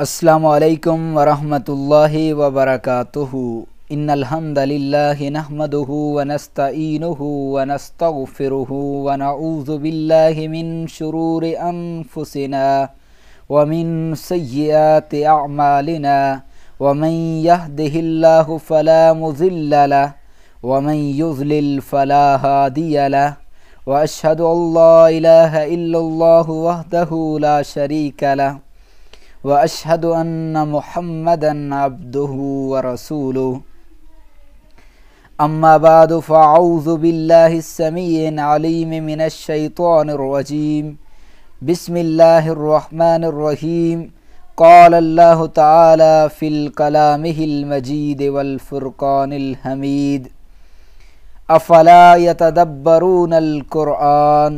असलकम वरहमतुल्लि वबरकू इन अलहमदिल्ल नहमदहु वनस्तनु वनस्तफ़िर वनऊज़बिल्लिमिन शुरूर अनफुसिना वमिन सयात अमालिना वमन यहदिल्लु फ़ला मुज़िल्ल वमन युज़लिल फ़ला हादियला वअशहदु अल्ला इलाहा इल्लल्लाहु वहदहु ला शरीक लहु واشهد ان محمدا عبده ورسوله اما بعد فاعوذ بالله السميع العليم من الشيطان الرجيم بسم الله الرحمن الرحيم قال الله تعالى في كلامه المجيد والفرقان الحميد أفلا يتدبرون القرآن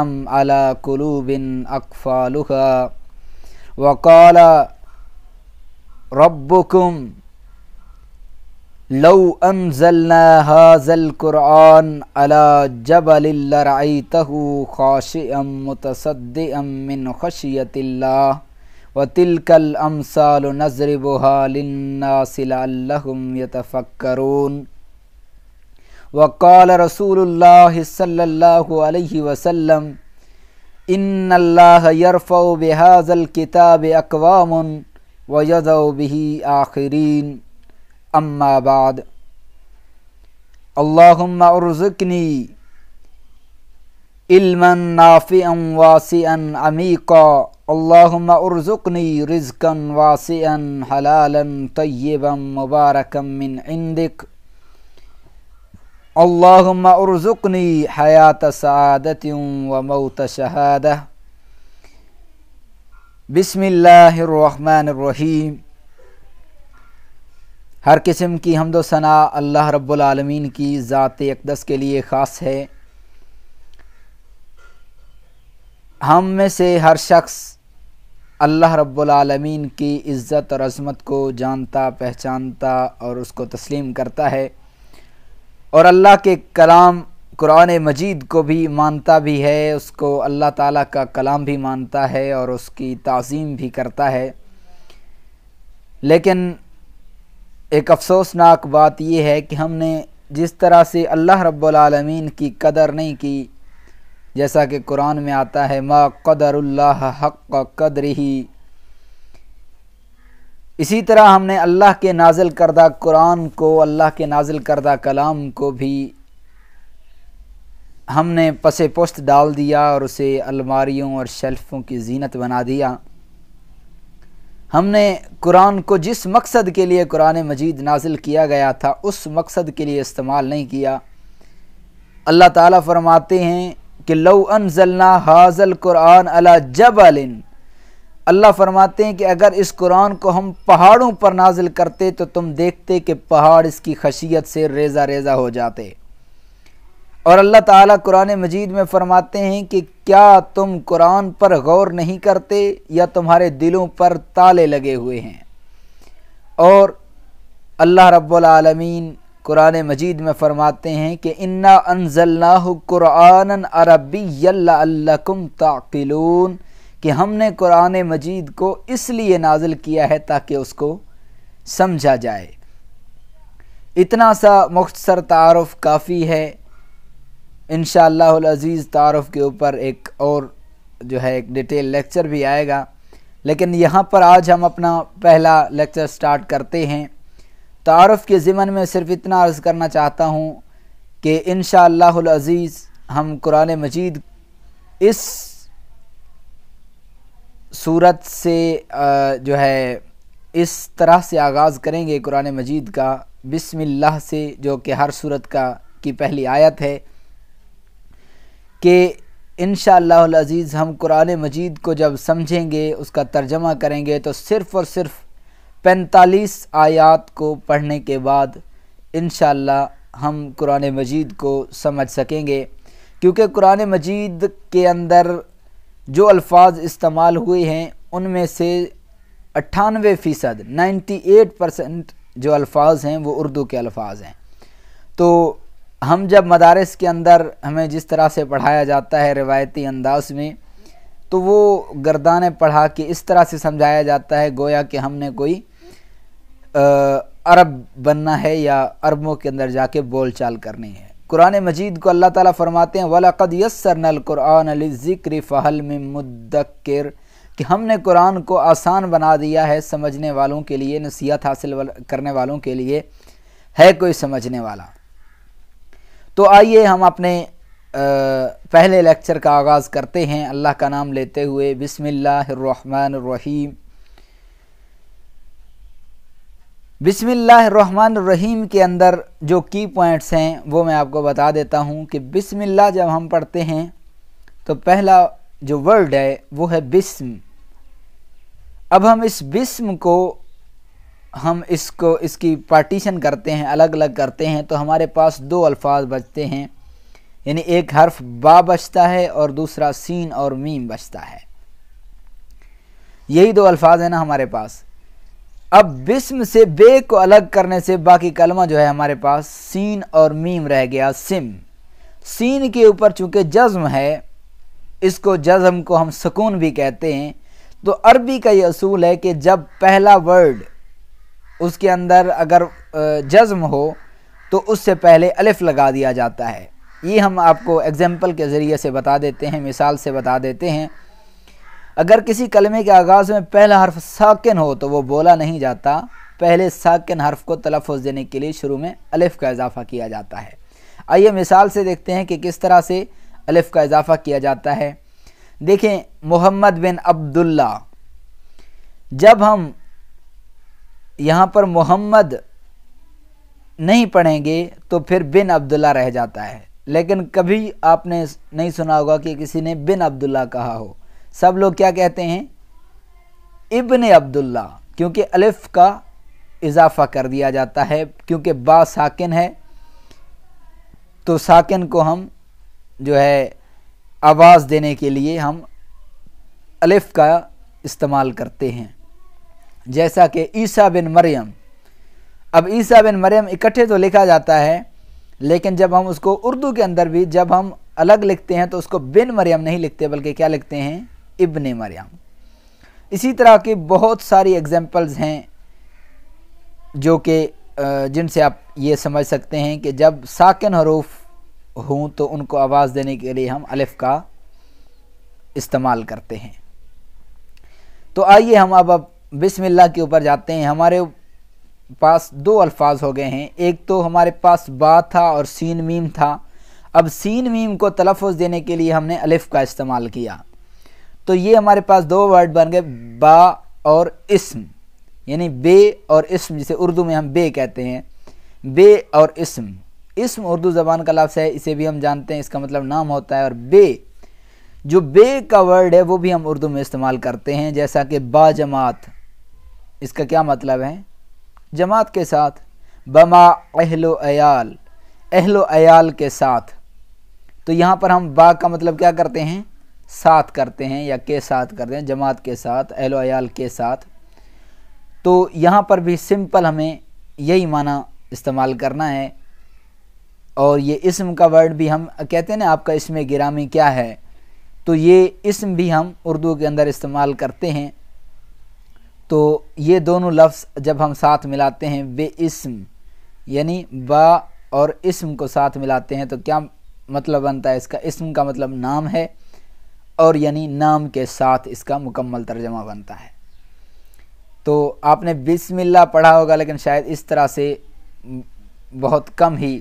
أم على قلوب أقفالها वकाल रब्बुकुम लव अनजलना हाजल कुरान अला जबल रईतहु खाशिअम मुतसद्दिअम मिन खशियतिल्ला वतिलकल अमसाल नजरिबुहा लिन्नासिलअल्लहुम यतफक्करून वकाल रसूलुल्लाहि सल्लल्लाहु अलैहि वसल्लम إن الله يرفع بهذا الكتاب أقوام ويضع به آخرين أما بعد اللهم ارزقني علما نافعا واسعا عميقا اللهم ارزقني رزقا واسعا حلالا طيبا مباركا من عندك अल्लाहुम्म उर्ज़ुकनी हयात सदत व मौत शहाद बिसमीम हर किस्म की हमदो सना अल्लाह रब्बुल की ज़ात अकदस के लिए ख़ास है हम में से हर शख्स अल्लाह रब्बुल की इज़्ज़त और अजमत को जानता पहचानता और उसको तस्लीम करता है और अल्लाह के कलाम कुरान मजीद को भी मानता भी है उसको अल्लाह ताला का कलाम भी मानता है और उसकी तज़ीम भी करता है लेकिन एक अफ़सोसनाक बात यह है कि हमने जिस तरह से अल्लाह रब्बुल की कदर नहीं की जैसा कि कुरान में आता है मा कदरल्ला हक कदर ही इसी तरह हमने अल्लाह के नाजिल करदा कुरान को अल्लाह के नाजिल करदा कलाम को भी हमने पसे पोस्त डाल दिया और उसे अलमारियों और शेल्फ़ों की जीनत बना दिया हमने कुरान को जिस मकसद के लिए कुरान मजीद नाजिल किया गया था उस मकसद के लिए इस्तेमाल नहीं किया अल्लाह ताला फरमाते हैं कि लो जलना हाजल कुरान अला जबलिन अल्लाह फरमाते हैं कि अगर इस कुरान को हम पहाड़ों पर नाजिल करते तो तुम देखते कि पहाड़ इसकी खशियत से रेजा रेजा हो जाते और अल्लाह ताला कुरान मजीद में फरमाते हैं कि क्या तुम कुरान पर गौर नहीं करते या तुम्हारे दिलों पर ताले लगे हुए हैं और अल्लाह रब्बुल कुरान मजीद में फ़रमाते हैं कि इन्ना अनजल्ला कुरान अरबी ताकिलून कि हमने कुरान मजीद को इसलिए नाजिल किया है ताकि उसको समझा जाए इतना सा मुख्तर तारफ़ काफ़ी है इन शज़ीज़ तारफ़ के ऊपर एक और जो है एक डिटेल लेक्चर भी आएगा लेकिन यहाँ पर आज हम अपना पहला लेक्चर स्टार्ट करते हैं तारफ़ के ज़िमन में सिर्फ इतना अर्ज़ करना चाहता हूँ कि इन शज़ीज़ हम कुरान मजीद इस सूरत से जो है इस तरह से आगाज़ करेंगे कुरान मजीद का बिस्मिल्लाह से जो कि हर सूरत का की पहली आयत है कि इन अज़ीज़ हम कुरान मजीद को जब समझेंगे उसका तर्जमा करेंगे तो सिर्फ़ और सिर्फ पैंतालीस आयात को पढ़ने के बाद इन हम कुरान मजीद को समझ सकेंगे क्योंकि कुरान मजीद के अंदर जो अल्फाज इस्तेमाल हुए हैं उनमें से अट्ठानवे फ़ीसद नाइन्टी एट परसेंट जो अल्फाज हैं वो उर्दू के अल्फाज हैं तो हम जब मदारस के अंदर हमें जिस तरह से पढ़ाया जाता है रिवायती अंदाज में तो वो गर्दान पढ़ा के इस तरह से समझाया जाता है गोया कि हमने कोई आ, अरब बनना है या अरबों के अंदर जाके बोल चाल करनी है कुरान मजीद को अल्लाह ताला फरमाते हैं यसर नल कुरान ज़िक्र फ़हल में मुद्दक्र कि हमने कुरान को आसान बना दिया है समझने वालों के लिए नसीहत हासिल करने वालों के लिए है कोई समझने वाला तो आइए हम अपने पहले लेक्चर का आगाज़ करते हैं अल्लाह का नाम लेते हुए रहीम बिसमिल्लाहमान रहीम के अंदर जो की पॉइंट्स हैं वो मैं आपको बता देता हूँ कि बिसमिल्ला जब हम पढ़ते हैं तो पहला जो वर्ड है वो है बिस्म अब हम इस बिस्म को हम इसको इसकी पार्टीशन करते हैं अलग अलग करते हैं तो हमारे पास दो अल्फाज बचते हैं यानी एक हर्फ बा बचता है और दूसरा सीन और मीम बचता है यही दो अल्फाज हैं ना हमारे पास अब बिस्म से बे को अलग करने से बाकी कलमा जो है हमारे पास सीन और मीम रह गया सिम सीन के ऊपर चूँकि जज्म है इसको जज्म को हम सुकून भी कहते हैं तो अरबी का ये असूल है कि जब पहला वर्ड उसके अंदर अगर जज्म हो तो उससे पहले अलिफ लगा दिया जाता है ये हम आपको एग्ज़ाम्पल के ज़रिए से बता देते हैं मिसाल से बता देते हैं अगर किसी कलमे के आगाज़ में पहला हर्फ साकिन हो तो वो बोला नहीं जाता पहले साकिन हर्फ को तलफ़ देने के लिए शुरू में अलिफ़ का इजाफ़ा किया जाता है आइए मिसाल से देखते हैं कि किस तरह से अलिफ़ का इजाफ़ा किया जाता है देखें मोहम्मद बिन अब्दुल्ला जब हम यहाँ पर मोहम्मद नहीं पढ़ेंगे तो फिर बिन अब्दुल्ला रह जाता है लेकिन कभी आपने नहीं सुना होगा कि किसी ने बिन अब्दुल्ला कहा हो सब लोग क्या कहते हैं इब्न अब्दुल्ला क्योंकि अलिफ का इजाफा कर दिया जाता है क्योंकि बा साकिन है तो साकिन को हम जो है आवाज़ देने के लिए हम अलिफ का इस्तेमाल करते हैं जैसा कि ईसा बिन मरियम अब ईसा बिन मरियम इकट्ठे तो लिखा जाता है लेकिन जब हम उसको उर्दू के अंदर भी जब हम अलग लिखते हैं तो उसको बिन मरियम नहीं लिखते बल्कि क्या लिखते हैं इब्न मरियम इसी तरह के बहुत सारी एग्जांपल्स हैं जो कि जिनसे आप ये समझ सकते हैं कि जब साकिन हरूफ हों तो उनको आवाज़ देने के लिए हम अलिफ का इस्तेमाल करते हैं तो आइए हम अब अब बिस्मिल्लाह के ऊपर जाते हैं हमारे पास दो अल्फाज हो गए हैं एक तो हमारे पास बा था और सीन मीम था अब सीन मीम को तलफ़ देने के लिए हमने अलिफ का इस्तेमाल किया तो ये हमारे पास दो वर्ड बन गए बा और इसम यानी बे और इसम जिसे उर्दू में हम बे कहते हैं बे और इसम इसम उर्दू ज़बान का लफ्ज़ है इसे भी हम जानते हैं इसका मतलब नाम होता है और बे जो बे का वर्ड है वो भी हम उर्दू में इस्तेमाल करते हैं जैसा कि बा जमात इसका क्या मतलब है जमात के साथ बमा अहलो अयाल अहलो अयाल के साथ तो यहाँ पर हम बा का मतलब क्या करते हैं साथ करते हैं या के साथ करते हैं जमात के साथ अहल अयाल के साथ तो यहाँ पर भी सिंपल हमें यही माना इस्तेमाल करना है और ये इसम का वर्ड भी हम कहते हैं ना आपका इसम गिरामी क्या है तो ये इसम भी हम उर्दू के अंदर इस्तेमाल करते हैं तो ये दोनों लफ्ज़ जब हम साथ मिलाते हैं बे इसम यानी बा और इसम को साथ मिलाते हैं तो क्या मतलब बनता है इसका इसम का मतलब नाम है और यानी नाम के साथ इसका मुकम्मल तर्जमा बनता है तो आपने बिस्मिल्लाह पढ़ा होगा लेकिन शायद इस तरह से बहुत कम ही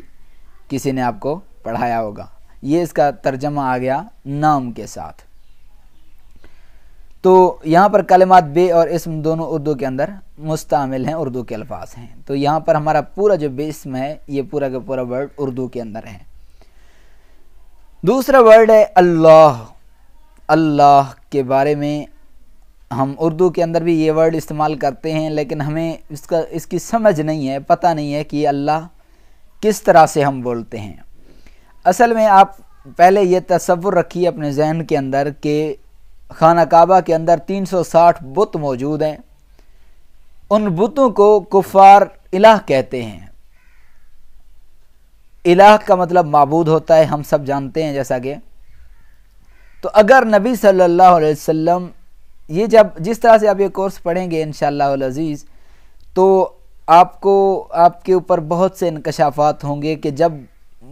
किसी ने आपको पढ़ाया होगा ये इसका तर्जमा आ गया नाम के साथ तो यहाँ पर कलमात बे और इसम दोनों उर्दू के अंदर मुस्तामिल हैं उर्दू के अल्फाज हैं तो यहाँ पर हमारा पूरा जो बेस्म है ये पूरा का पूरा वर्ड उर्दू के अंदर है दूसरा वर्ड है अल्लाह अल्लाह के बारे में हम उर्दू के अंदर भी ये वर्ड इस्तेमाल करते हैं लेकिन हमें इसका इसकी समझ नहीं है पता नहीं है कि अल्लाह किस तरह से हम बोलते हैं असल में आप पहले ये तस्वुर रखिए अपने जहन के अंदर कि खाना काबा के अंदर 360 बुत मौजूद हैं उन बुतों को कुफार इलाह कहते हैं इलाह का मतलब मबूद होता है हम सब जानते हैं जैसा कि तो अगर नबी सल्लल्लाहु अलैहि वसल्लम ये जब जिस तरह से आप ये कोर्स पढ़ेंगे इन अज़ीज़ तो आपको आपके ऊपर बहुत से इनकशाफात होंगे कि जब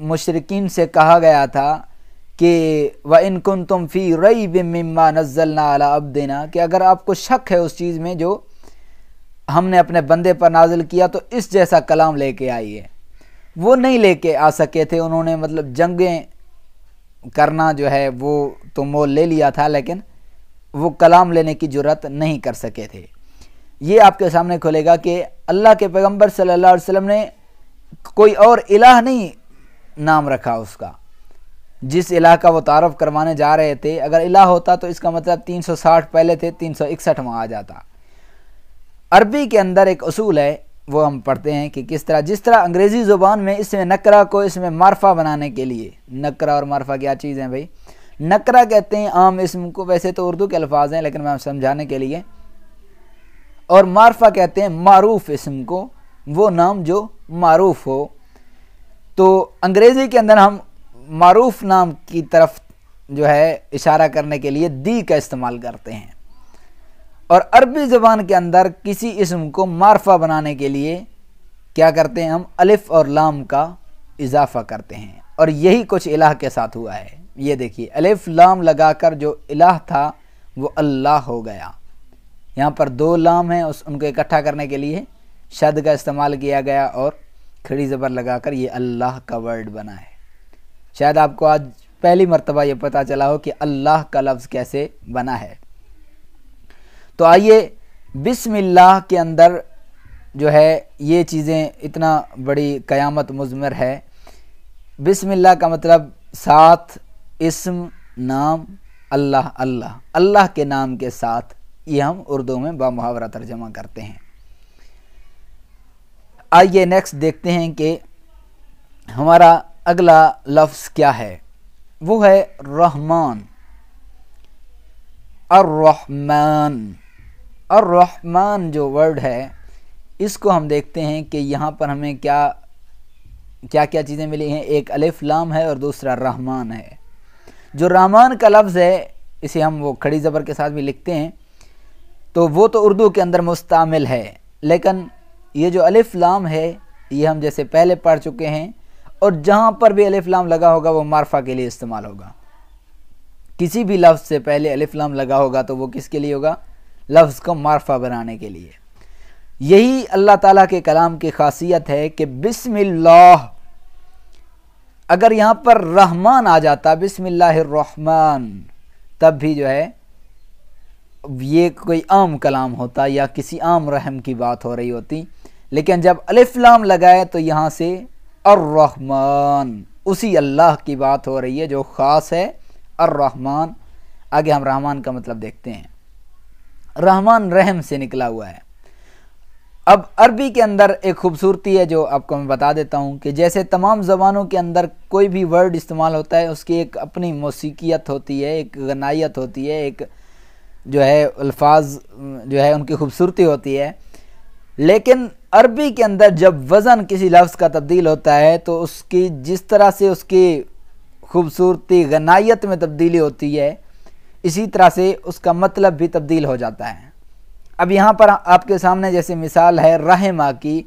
मुशरकिन से कहा गया था कि व इनकुन तुम फ़ी रई बिम्मा नज़लना अला देना कि अगर आपको शक है उस चीज़ में जो हमने अपने बंदे पर नाजिल किया तो इस जैसा कलाम लेके आइए वो नहीं लेके आ सके थे उन्होंने मतलब जंगें करना जो है वो तो मोल ले लिया था लेकिन वो कलाम लेने की ज़रूरत नहीं कर सके थे ये आपके सामने खुलेगा कि अल्लाह के पैगंबर सल्लल्लाहु अलैहि वसल्लम ने कोई और इलाह नहीं नाम रखा उसका जिस इलाह का वो तारफ़ करवाने जा रहे थे अगर इलाह होता तो इसका मतलब 360 पहले थे तीन सौ आ जाता अरबी के अंदर एक असूल है वो हम पढ़ते हैं कि किस तरह जिस तरह अंग्रेज़ी ज़ुबान में इसमें नकरा को इसमें मारफा बनाने के लिए नकरा और मारफा क्या चीज़ है भाई नकरा कहते हैं आम इसम को वैसे तो उर्दू के अल्फाज हैं लेकिन मैं समझाने के लिए और मारफा कहते हैं मारूफ इसम को वो नाम जो मारूफ हो तो अंग्रेज़ी के अंदर हम मारूफ नाम की तरफ जो है इशारा करने के लिए दी का इस्तेमाल करते हैं और अरबी ज़बान के अंदर किसी इसम को मारफा बनाने के लिए क्या करते हैं हम अलिफ़ और लाम का इजाफा करते हैं और यही कुछ इलाह के साथ हुआ है ये देखिए अलिफ़ लाम लगाकर जो इलाह था वो अल्लाह हो गया यहाँ पर दो लाम हैं उस उनको इकट्ठा करने के लिए शद का इस्तेमाल किया गया और खड़ी ज़बर लगाकर ये अल्लाह का वर्ड बना है शायद आपको आज पहली मरतबा ये पता चला हो कि अल्लाह का लफ्ज़ कैसे बना है तो आइए बिस्मिल्लाह के अंदर जो है ये चीज़ें इतना बड़ी क़यामत मजमर है बिस्मिल्लाह का मतलब साथ इसम नाम अल्लाह अल्लाह अल्लाह के नाम के साथ ये हम उर्दू में मुहावरा तर्जमा करते हैं आइए नेक्स्ट देखते हैं कि हमारा अगला लफ्ज़ क्या है वो है रहमान अर्रहमान और रहमान जो वर्ड है इसको हम देखते हैं कि यहाँ पर हमें क्या क्या क्या चीज़ें मिली हैं एक अलिफ लाम है और दूसरा रहमान है जो रहमान का लफ्ज़ है इसे हम वो खड़ी ज़बर के साथ भी लिखते हैं तो वो तो उर्दू के अंदर मुस्तमिल है लेकिन ये जो अलिफ लाम है ये हम जैसे पहले पढ़ चुके हैं और जहाँ पर भी अलिफ लाम लगा होगा वो मारफा के लिए इस्तेमाल होगा किसी भी लफ्ज़ से पहले अलिफ लाम लगा होगा तो वो किसके लिए होगा लफ्ज़ को मारफा बनाने के लिए यही अल्लाह ताला के कलाम की खासियत है कि बिस्मिल्लाह अगर यहाँ पर रहमान आ जाता रहमान तब भी जो है ये कोई आम कलाम होता या किसी आम रहम की बात हो रही होती लेकिन जब अलिफ्लाम लगाए तो यहाँ से अर्रहमान उसी अल्लाह की बात हो रही है जो ख़ास है अर्रहमान आगे हम रहमान का मतलब देखते हैं रहमान रहम से निकला हुआ है अब अरबी के अंदर एक खूबसूरती है जो आपको मैं बता देता हूँ कि जैसे तमाम ज़बानों के अंदर कोई भी वर्ड इस्तेमाल होता है उसकी एक अपनी मौसीकियत होती है एक गनाइत होती है एक जो है अल्फाज जो है उनकी खूबसूरती होती है लेकिन अरबी के अंदर जब वज़न किसी लफ्ज़ का तब्दील होता है तो उसकी जिस तरह से उसकी खूबसूरती गनाइत में तब्दीली होती है इसी तरह से उसका मतलब भी तब्दील हो जाता है अब यहाँ पर आपके सामने जैसे मिसाल है रहमा की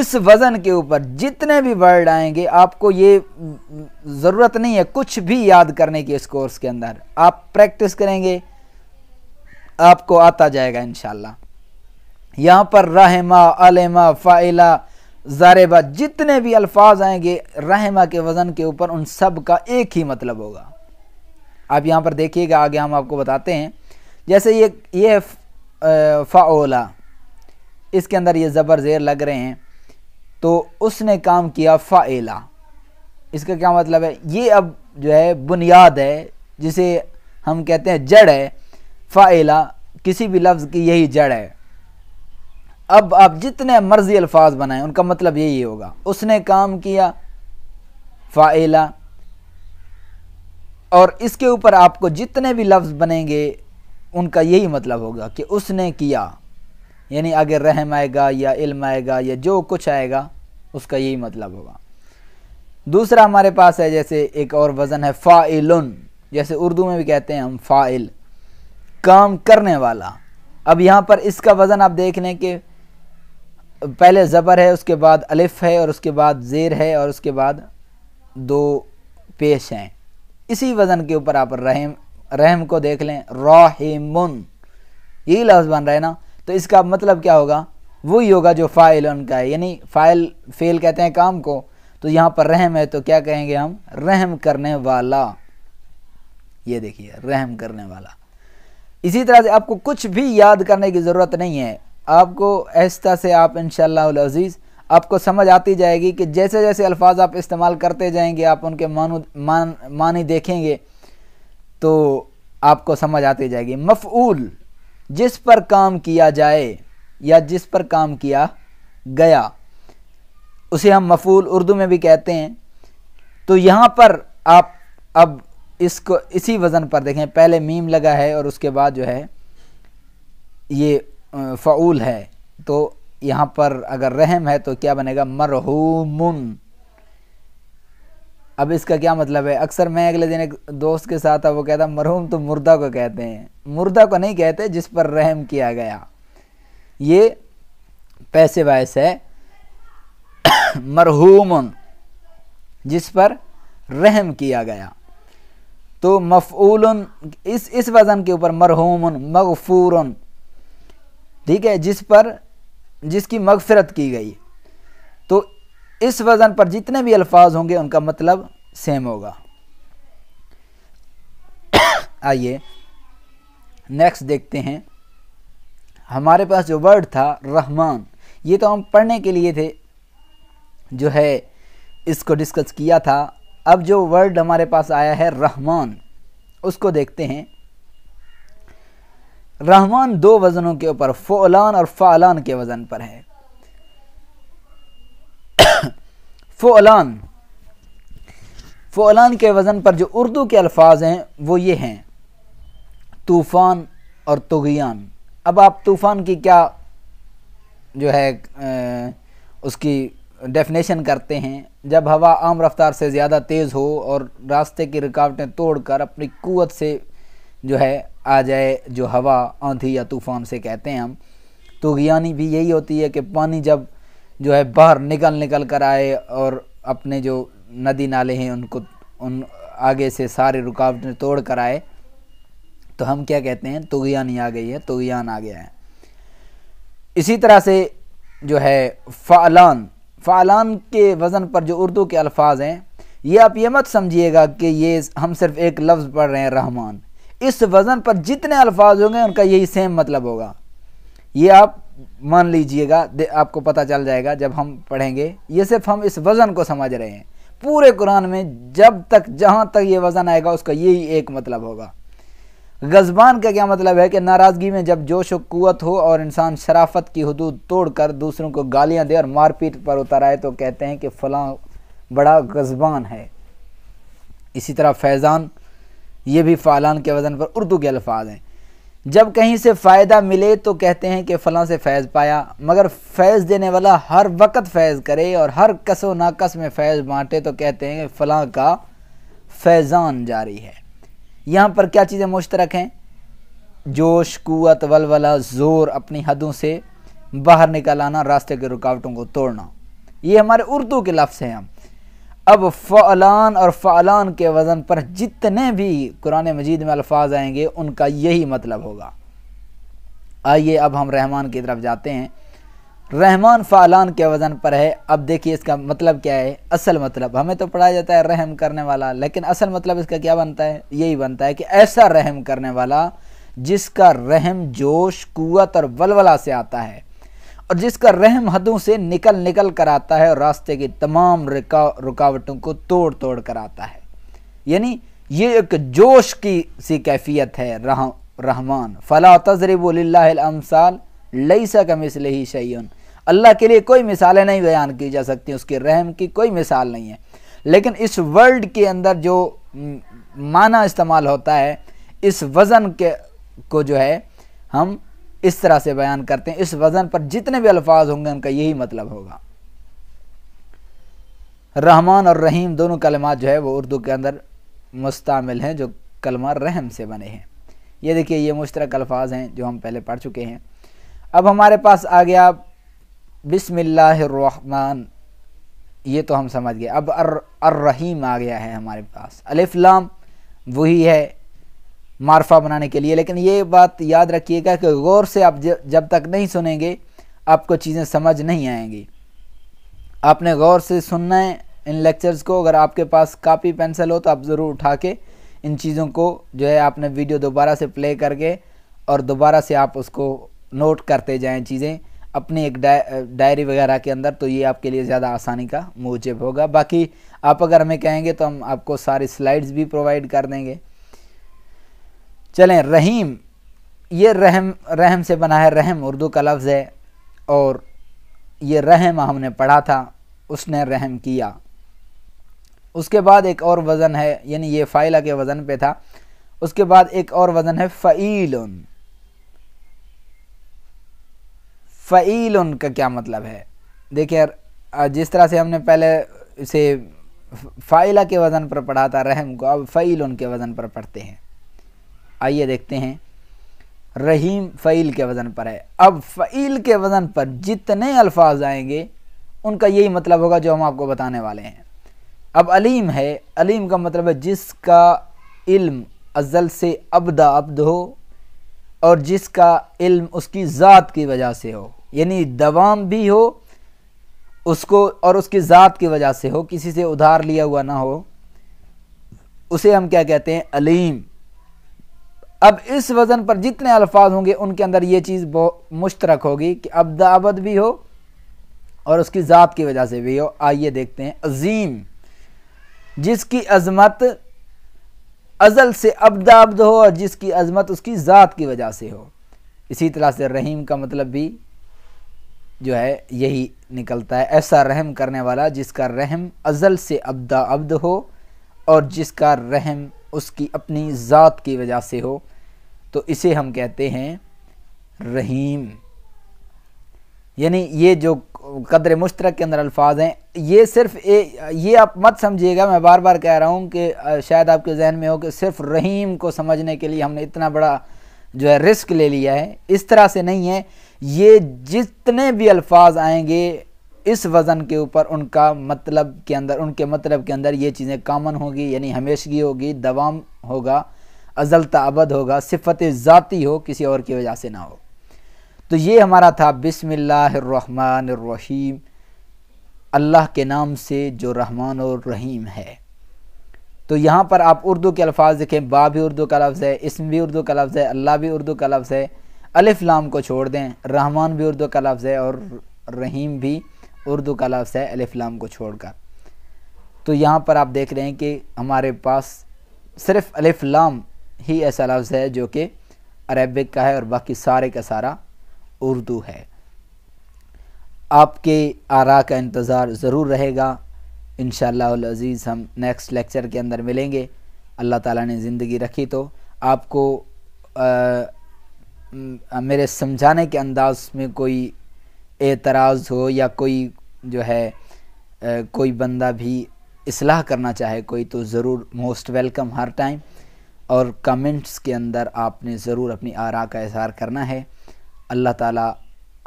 इस वज़न के ऊपर जितने भी वर्ड आएंगे आपको ये ज़रूरत नहीं है कुछ भी याद करने की इस कोर्स के अंदर आप प्रैक्टिस करेंगे आपको आता जाएगा इन यहाँ पर रहमा अलेमा फ़ाइला जारेबा जितने भी अल्फाज आएंगे रहमा के वज़न के ऊपर उन सब का एक ही मतलब होगा आप यहाँ पर देखिएगा आगे हम आपको बताते हैं जैसे ये ये फ़ाओला इसके अंदर ये ज़बर ज़ेर लग रहे हैं तो उसने काम किया फ़ाला इसका क्या मतलब है ये अब जो है बुनियाद है जिसे हम कहते हैं जड़ है फ़ाला किसी भी लफ्ज़ की यही जड़ है अब आप जितने मर्ज़ी अल्फाज बनाएं उनका मतलब यही होगा उसने काम किया फ़ाला और इसके ऊपर आपको जितने भी लफ्ज़ बनेंगे उनका यही मतलब होगा कि उसने किया यानी आगे रहम आएगा या इल्म आएगा या जो कुछ आएगा उसका यही मतलब होगा दूसरा हमारे पास है जैसे एक और वज़न है फ़ाइल जैसे उर्दू में भी कहते हैं हम फ़ाइल काम करने वाला अब यहाँ पर इसका वज़न आप देख लें कि पहले ज़बर है उसके बाद अलिफ़ है और उसके बाद ज़ेर है और उसके बाद दो पेश हैं इसी वज़न के ऊपर आप रहम रहम को देख लें राहिमुन यही लफ्ज़ बन रहा है ना तो इसका मतलब क्या होगा वही होगा जो फ़ाइल उनका है यानी फ़ाइल फेल कहते हैं काम को तो यहाँ पर रहम है तो क्या कहेंगे हम रहम करने वाला ये देखिए रहम करने वाला इसी तरह से आपको कुछ भी याद करने की ज़रूरत नहीं है आपको ऐसा से आप इन शजीज़ आपको समझ आती जाएगी कि जैसे जैसे अल्फाज आप इस्तेमाल करते जाएंगे आप उनके मानो मान मानी देखेंगे तो आपको समझ आती जाएगी मफूल जिस पर काम किया जाए या जिस पर काम किया गया उसे हम मफूल उर्दू में भी कहते हैं तो यहाँ पर आप अब इसको इसी वज़न पर देखें पहले मीम लगा है और उसके बाद जो है ये फ़ाउल है तो यहाँ पर अगर रहम है तो क्या बनेगा मरहूमुन अब इसका क्या मतलब है अक्सर मैं अगले दिन एक दोस्त के साथ वो कहता मरहूम तो मुर्दा को कहते हैं मुर्दा को नहीं कहते जिस पर रहम किया गया ये पैसे वायस है मरहूम जिस पर रहम किया गया तो मफूल इस इस वज़न के ऊपर मरहूम मगफूर ठीक है जिस पर जिसकी मगफरत की गई तो इस वज़न पर जितने भी अल्फाज होंगे उनका मतलब सेम होगा आइए नेक्स्ट देखते हैं हमारे पास जो वर्ड था रहमान ये तो हम पढ़ने के लिए थे जो है इसको डिस्कस किया था अब जो वर्ड हमारे पास आया है रहमान उसको देखते हैं रहमान दो वज़नों के ऊपर फ़ोलान और फ़ालान के वज़न पर है फ़ोलान फ़ोलान के वज़न पर जो उर्दू के अल्फाज हैं वो ये हैं तूफ़ान और तुगियान अब आप तूफ़ान की क्या जो है उसकी डेफिनेशन करते हैं जब हवा आम रफ्तार से ज़्यादा तेज़ हो और रास्ते की रुकावटें तोड़कर अपनी कुत से जो है आ जाए जो हवा आंधी या तूफ़ान से कहते हैं हम तो ज्ञानी भी यही होती है कि पानी जब जो है बाहर निकल निकल कर आए और अपने जो नदी नाले हैं उनको उन आगे से सारे रुकावटें तोड़ कर आए तो हम क्या कहते हैं तुगयानी तो आ गई है तुगयान तो आ गया है इसी तरह से जो है फ़ालान फ़ालान के वज़न पर जो उर्दू के अल्फाज हैं ये आप ये मत समझिएगा कि ये हम सिर्फ़ एक लफ्ज़ पढ़ रहे हैं रहमान इस वज़न पर जितने अल्फाज होंगे उनका यही सेम मतलब होगा ये आप मान लीजिएगा आपको पता चल जाएगा जब हम पढ़ेंगे ये सिर्फ हम इस वज़न को समझ रहे हैं पूरे कुरान में जब तक जहाँ तक ये वज़न आएगा उसका यही एक मतलब होगा गजबान का क्या मतलब है कि नाराज़गी में जब जोश व क़वत हो और इंसान शराफत की हदूद तोड़ कर दूसरों को गालियाँ दे और मारपीट पर उतर आए तो कहते हैं कि फलां बड़ा गजबान है इसी तरह फैज़ान ये भी फ़ालान के वज़न पर उर्दू के अल्फाज हैं जब कहीं से फ़ायदा मिले तो कहते हैं कि फ़लाँ से फैज़ पाया मगर फैज़ देने वाला हर वक्त फैज़ करे और हर कसो नाकस में फैज़ बाँटे तो कहते हैं कि फ़लाँ का फैज़ान जारी है यहाँ पर क्या चीज़ें मुश्तरक हैं जोश कुत वलवला ज़ोर अपनी हदों से बाहर निकल आना रास्ते के रुकावटों को तोड़ना ये हमारे उर्दू के लफ्ज़ हैं हम अब फ़लान और फ़लान के वज़न पर जितने भी कुरान मजीद में अल्फाज आएंगे उनका यही मतलब होगा आइए अब हम रहमान की तरफ जाते हैं रहमान फ़लान के वज़न पर है अब देखिए इसका मतलब क्या है असल मतलब हमें तो पढ़ाया जाता है रहम करने वाला लेकिन असल मतलब इसका क्या बनता है यही बनता है कि ऐसा रहम करने वाला जिसका रहम जोश कुत और वलवला से आता है और जिसका रहम हदों से निकल निकल कर आता है और रास्ते की तमाम रुका रुकावटों को तोड़ तोड़ कर आता है यानी ये एक जोश की सी कैफियत है रह, रहमान फ़ला तजरबल्लामसाल लई का मिसल ही शयन अल्लाह के लिए कोई मिसालें नहीं बयान की जा सकती उसके रहम की कोई मिसाल नहीं है लेकिन इस वर्ल्ड के अंदर जो माना इस्तेमाल होता है इस वज़न के को जो है हम इस तरह से बयान करते हैं इस वज़न पर जितने भी अल्फाज होंगे उनका यही मतलब होगा रहमान और रहीम दोनों कलमात जो है वो उर्दू के अंदर मुस्तमिल हैं जो कलमा रहम से बने हैं ये देखिए ये मुश्तरक अल्फाज हैं जो हम पहले पढ़ चुके हैं अब हमारे पास आ गया बिसमान ये तो हम समझ गए अब अर, अर रहीम आ गया है हमारे पास अलिफ्लाम वही है मारफा बनाने के लिए लेकिन ये बात याद रखिएगा कि गौर से आप जब तक नहीं सुनेंगे आपको चीज़ें समझ नहीं आएंगी आपने गौर से सुनना है इन लेक्चर्स को अगर आपके पास कापी पेंसिल हो तो आप ज़रूर उठा के इन चीज़ों को जो है आपने वीडियो दोबारा से प्ले करके और दोबारा से आप उसको नोट करते जाएं चीज़ें अपनी एक डायरी वगैरह के अंदर तो ये आपके लिए ज़्यादा आसानी का मूजब होगा बाकी आप अगर हमें कहेंगे तो हम आपको सारी स्लाइड्स भी प्रोवाइड कर देंगे चलें रहीम ये रहम रहम से बना है रहम उर्दू का लफ्ज़ है और ये रहम हमने पढ़ा था उसने रहम किया उसके बाद एक और वज़न है यानी ये फ़ाइला के वज़न पे था उसके बाद एक और वज़न है फ़ील फ़ील का क्या मतलब है देखिए जिस तरह से हमने पहले इसे फ़ाइला के वज़न पर पढ़ा था रहम को अब फ़ील के वज़न पर पढ़ते हैं आइए देखते हैं रहीम फ़ैल के वज़न पर है अब फ़ैल के वज़न पर जितने अल्फाज आएंगे उनका यही मतलब होगा जो हम आपको बताने वाले हैं अब अलीम है अलीम का मतलब है जिसका इल्म अज़ल से अबदा अब्द हो और जिसका इल्म उसकी ज़ात की वजह से हो यानी दवाम भी हो उसको और उसकी ज़ात की वजह से हो किसी से उधार लिया हुआ ना हो उसे हम क्या कहते हैं अलीम अब इस वज़न पर जितने अल्फाज होंगे उनके अंदर ये चीज़ मुश्तरक होगी कि अबद भी हो और उसकी ज़ात की वजह से भी हो आइए देखते हैं अजीम जिसकी अजमत अज़ल से अबदाबद हो और जिसकी अजमत उसकी ज़ात की वजह से हो इसी तरह से रहीम का मतलब भी जो है यही निकलता है ऐसा रहम करने वाला जिसका रहम अज़ल से अबदा अब्द हो और जिसका रहम उसकी अपनी ज़ात की वजह से हो तो इसे हम कहते हैं रहीम यानी ये जो कदर मुश्तरक के अंदर अल्फाज हैं ये सिर्फ ए, ये आप मत समझिएगा मैं बार बार कह रहा हूँ कि शायद आपके जहन में हो कि सिर्फ रहीम को समझने के लिए हमने इतना बड़ा जो है रिस्क ले लिया है इस तरह से नहीं है ये जितने भी अल्फाज आएंगे इस वज़न के ऊपर उनका मतलब के अंदर उनके मतलब के अंदर ये चीज़ें कामन होगी यानी हमेशगी होगी दवाम होगा अजलता अबद होगा सिफत ज़ाती हो किसी और की वजह से ना हो तो ये हमारा था बिसमीम अल्लाह के नाम से जो रहमान और रहीम है तो यहाँ पर आप उर्दू के अल्फाज देखें बा भी उर्दू का लफ्ज़ है इसम भी उर्दू का लफ्ज़ है अल्लाह भी उर्दू का लफ्ज़ है अलिफ लाम को छोड़ दें रहमान भी उर्दू का लफ्ज़ है और रहीम भी उर्दू का लफ्ज़ है अलिफ लाम को छोड़ कर तो यहाँ पर आप देख रहे हैं कि हमारे पास सिर्फ अलिफ लाम ही ऐसा लफ्ज़ है जो कि अरबिक का है और बाकी सारे का सारा उर्दू है आपके आरा का इंतज़ार ज़रूर रहेगा इन अज़ीज़ हम नेक्स्ट लेक्चर के अंदर मिलेंगे अल्लाह ताला ने ज़िंदगी रखी तो आपको आ, मेरे समझाने के अंदाज में कोई एतराज़ हो या कोई जो है आ, कोई बंदा भी इसलाह करना चाहे कोई तो ज़रूर मोस्ट वेलकम हर टाइम और कमेंट्स के अंदर आपने ज़रूर अपनी आरा का इजहार करना है अल्लाह ताला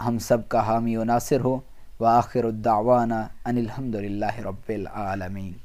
हम सब का हामी व नासिर हो व आखिर दावाना अनिलहमदिल्ला रबालमीन